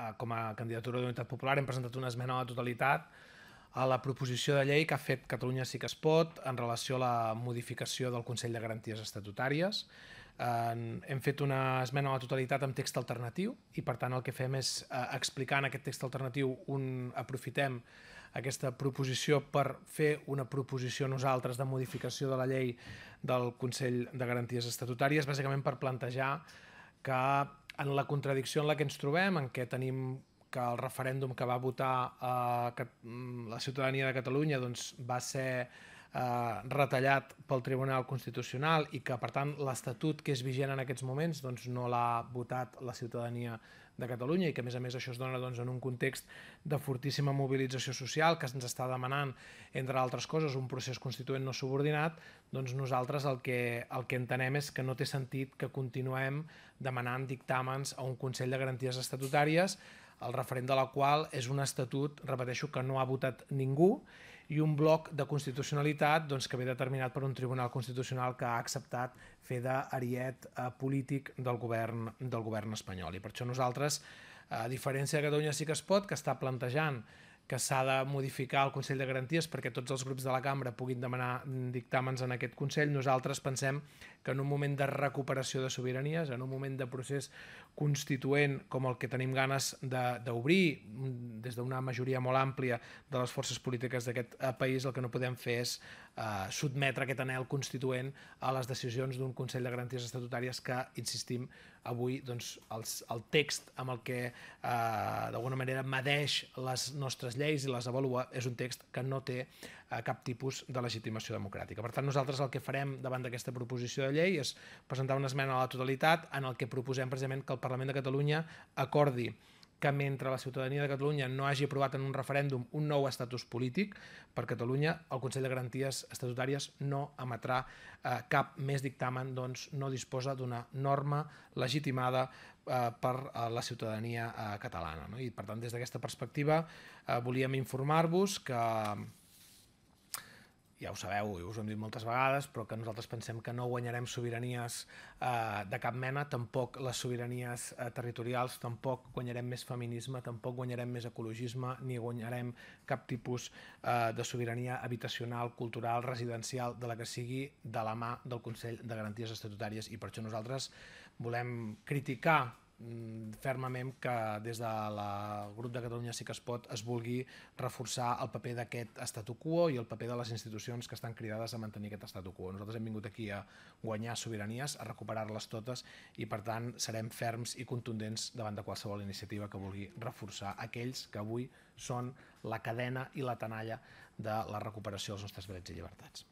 Eh, com a candidatura d'Unitat Popular hem presentat una esmena a la totalitat a la proposició de llei que ha fet Catalunya sí que es pot en relació a la modificació del Consell de Garanties Estatutàries. Hem fet una esmena a la totalitat amb text alternatiu i per tant el que fem és eh, explicar en aquest text alternatiu un aprofitem aquesta proposició per fer una proposició nosaltres de modificació de la llei del Consell de Garanties Estatutàries, bàsicament per plantejar que en la contradicció en la que ens trobem, en què tenim que el referèndum que va votar eh, que mm, la ciutadania de Catalunya doncs, va ser Eh, retallat pel Tribunal Constitucional i que, per tant, l'Estatut que és vigent en aquests moments doncs, no l'ha votat la ciutadania de Catalunya i que, a més a més, això es dona doncs, en un context de fortíssima mobilització social que ens està demanant, entre altres coses, un procés constituent no subordinat, doncs nosaltres el que, el que entenem és que no té sentit que continuem demanant dictàmens a un Consell de Garanties Estatutàries el referent de la qual és un estatut, repeteixo, que no ha votat ningú, i un bloc de constitucionalitat doncs, que ve determinat per un tribunal constitucional que ha acceptat fer d'ariet eh, polític del govern, del govern espanyol. I per això nosaltres, a diferència de Catalunya sí que es pot, que està plantejant que s'ha de modificar el Consell de Garanties perquè tots els grups de la cambra puguin demanar mm, dictàmens en aquest Consell. Nosaltres pensem que en un moment de recuperació de sobiranies, en un moment de procés constituent com el que tenim ganes d'obrir de, mm, des d'una majoria molt àmplia de les forces polítiques d'aquest eh, país, el que no podem fer és eh, sotmetre aquest anel constituent a les decisions d'un Consell de Garanties Estatutàries que, insistim, avui doncs, els, el text amb el que eh, d'alguna manera medeix les nostres lleis i les avalua és un text que no té eh, cap tipus de legitimació democràtica. Per tant, nosaltres el que farem davant d'aquesta proposició de llei és presentar una esmena a la totalitat en el que proposem precisament que el Parlament de Catalunya acordi que mentre la ciutadania de Catalunya no hagi aprovat en un referèndum un nou estatus polític, per Catalunya el Consell de Garanties Estatutàries no emetrà eh, cap més dictamen, doncs no disposa d'una norma legitimada eh, per a eh, la ciutadania eh, catalana. No? I per tant, des d'aquesta perspectiva, eh, volíem informar-vos que ja ho sabeu i us ho hem dit moltes vegades, però que nosaltres pensem que no guanyarem sobiranies eh, de cap mena, tampoc les sobiranies eh, territorials, tampoc guanyarem més feminisme, tampoc guanyarem més ecologisme, ni guanyarem cap tipus eh, de sobirania habitacional, cultural, residencial, de la que sigui de la mà del Consell de Garanties Estatutàries. I per això nosaltres volem criticar Mm, fermament que des del la grup de Catalunya sí que es pot es vulgui reforçar el paper d'aquest statu quo i el paper de les institucions que estan cridades a mantenir aquest statu quo. Nosaltres hem vingut aquí a guanyar sobiranies, a recuperar-les totes i per tant serem ferms i contundents davant de qualsevol iniciativa que vulgui reforçar aquells que avui són la cadena i la tenalla de la recuperació dels nostres drets i llibertats.